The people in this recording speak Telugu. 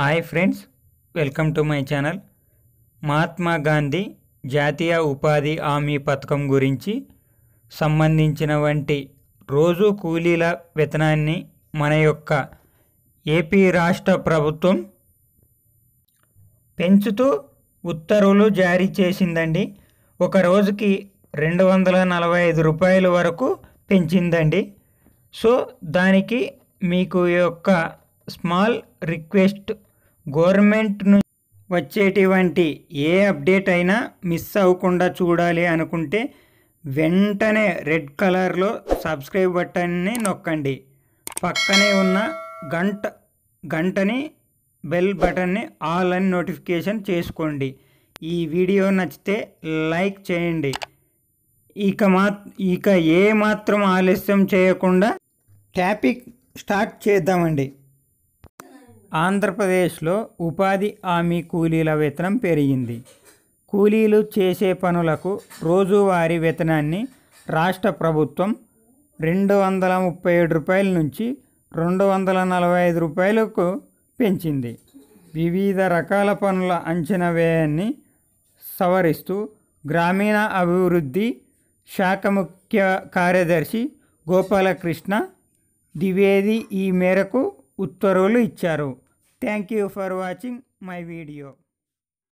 hi friends welcome to my channel Mahatma Gandhi జాతీయ ఉపాధి హామీ పథకం గురించి సంబంధించిన వంటి రోజు కూలీల వేతనాన్ని మన యొక్క ఏపీ రాష్ట్ర ప్రభుత్వం పెంచుతూ ఉత్తర్వులు జారీ చేసిందండి ఒక రోజుకి రెండు వందల నలభై ఐదు రూపాయల వరకు పెంచిందండి సో దానికి మీకు యొక్క స్మాల్ రిక్వెస్ట్ గవర్నమెంట్ నుంచి వచ్చేటువంటి ఏ అప్డేట్ అయినా మిస్ అవ్వకుండా చూడాలి అనుకుంటే వెంటనే రెడ్ కలర్లో సబ్స్క్రైబ్ బటన్ని నొక్కండి పక్కనే ఉన్న గంట గంటని బెల్ బటన్ని ఆల్ అని నోటిఫికేషన్ చేసుకోండి ఈ వీడియో నచ్చితే లైక్ చేయండి ఇక మా ఇక ఏ మాత్రం ఆలస్యం చేయకుండా టాపిక్ స్టార్ట్ చేద్దామండి ఆంధ్రప్రదేశ్లో ఉపాధి హామీ కూలీల వేతనం పెరిగింది కూలీలు చేసే పనులకు రోజువారీ వేతనాన్ని రాష్ట్ర ప్రభుత్వం రెండు వందల ముప్పై ఏడు రూపాయల నుంచి రెండు వందల నలభై ఐదు రూపాయలకు పెంచింది వివిధ రకాల పనుల అంచనా వ్యయాన్ని సవరిస్తూ గ్రామీణ అభివృద్ధి శాఖ ముఖ్య కార్యదర్శి గోపాలకృష్ణ ద్వివేది ఈ మేరకు ఉత్తర్వులు ఇచ్చారు thank you for watching my video